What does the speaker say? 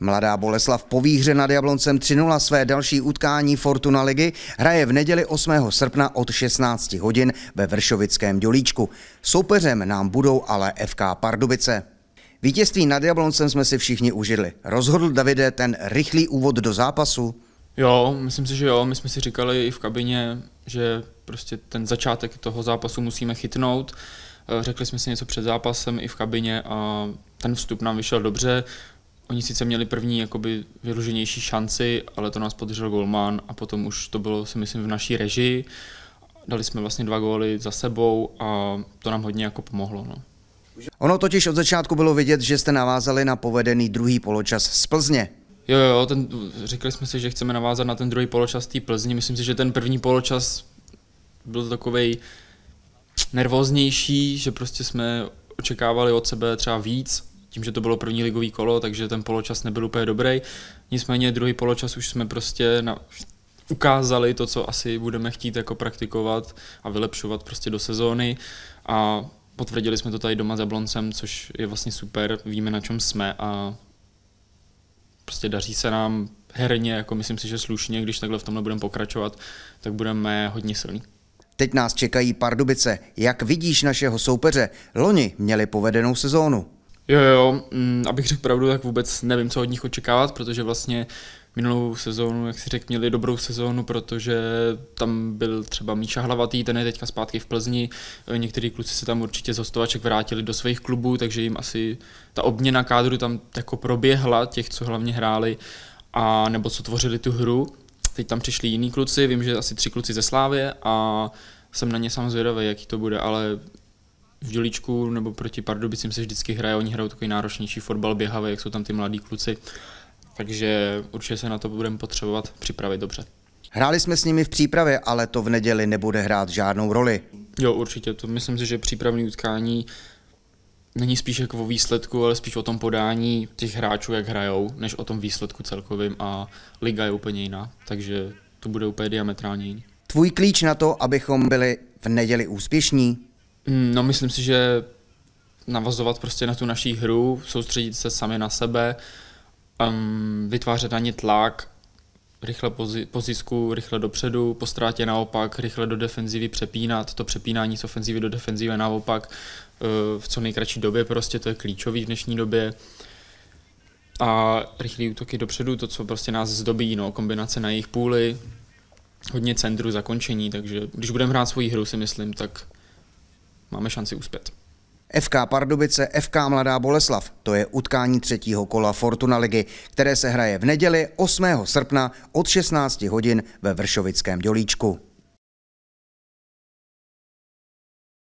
Mladá Boleslav po výhře nad Jabloncem 3-0 své další utkání Fortuna ligy hraje v neděli 8. srpna od 16 hodin ve Vršovickém Dělíčku. Soupeřem nám budou ale FK Pardubice. Vítězství nad Jabloncem jsme si všichni užili. Rozhodl Davide ten rychlý úvod do zápasu? Jo, myslím si, že jo. My jsme si říkali i v kabině, že prostě ten začátek toho zápasu musíme chytnout. Eh, řekli jsme si něco před zápasem i v kabině a ten vstup nám vyšel dobře. Oni sice měli první jakoby vyruženější šanci, ale to nás podržel golman a potom už to bylo, si myslím, v naší režii. Dali jsme vlastně dva góly za sebou a to nám hodně jako pomohlo. No. Ono totiž od začátku bylo vidět, že jste navázali na povedený druhý poločas z Plzně. Jo, jo, ten, říkali jsme si, že chceme navázat na ten druhý poločas té Plzně. Myslím si, že ten první poločas byl takový nervóznější, že prostě jsme očekávali od sebe třeba víc tím, že to bylo první ligový kolo, takže ten poločas nebyl úplně dobrý. Nicméně druhý poločas už jsme prostě na, ukázali to, co asi budeme chtít jako praktikovat a vylepšovat prostě do sezóny a potvrdili jsme to tady doma za Bloncem, což je vlastně super, víme na čem jsme a prostě daří se nám herně, jako myslím si, že slušně, když takhle v tomhle budeme pokračovat, tak budeme hodně silní. Teď nás čekají Pardubice. Jak vidíš našeho soupeře? Loni měli povedenou sezónu. Jo, jo, mm, abych řekl pravdu, tak vůbec nevím, co od nich očekávat, protože vlastně minulou sezónu, jak si řekl, měli dobrou sezónu, protože tam byl třeba Míša Hlavatý, ten je teďka zpátky v Plzni. Někteří kluci se tam určitě z hostovaček vrátili do svých klubů, takže jim asi ta obměna kádru tam jako proběhla, těch, co hlavně hráli, a nebo co tvořili tu hru. Teď tam přišli jiní kluci, vím, že asi tři kluci ze Slávě a jsem na ně sám zvědavý, jaký to bude, ale v Dělíčku nebo proti Pardubicím se vždycky hraje, oni hrajou takový náročnější fotbal, běhavý, jak jsou tam ty mladí kluci, takže určitě se na to budeme potřebovat připravit dobře. Hráli jsme s nimi v přípravě, ale to v neděli nebude hrát žádnou roli. Jo, určitě, to myslím si, že přípravní utkání není spíš jako o výsledku, ale spíš o tom podání těch hráčů, jak hrajou, než o tom výsledku celkovým a liga je úplně jiná, takže to bude úplně diametrálně jiný. Tvůj klíč na to, abychom byli v neděli úspěšní? Mm, no myslím si, že navazovat prostě na tu naší hru, soustředit se sami na sebe, um, vytvářet na ně tlak, rychle po, zisku, rychle dopředu, po ztrátě naopak, rychle do defenzivy přepínat, to přepínání z ofenzivy do defenzivy naopak uh, v co nejkratší době prostě, to je klíčový v dnešní době. A rychlé útoky dopředu, to, co prostě nás zdobí, no, kombinace na jejich půli, hodně centru zakončení, takže když budeme hrát svoji hru, si myslím, tak máme šanci uspět. FK Pardubice, FK Mladá Boleslav. To je utkání třetího kola Fortuna ligy, které se hraje v neděli 8. srpna od 16 hodin ve Vršovickém dělíčku.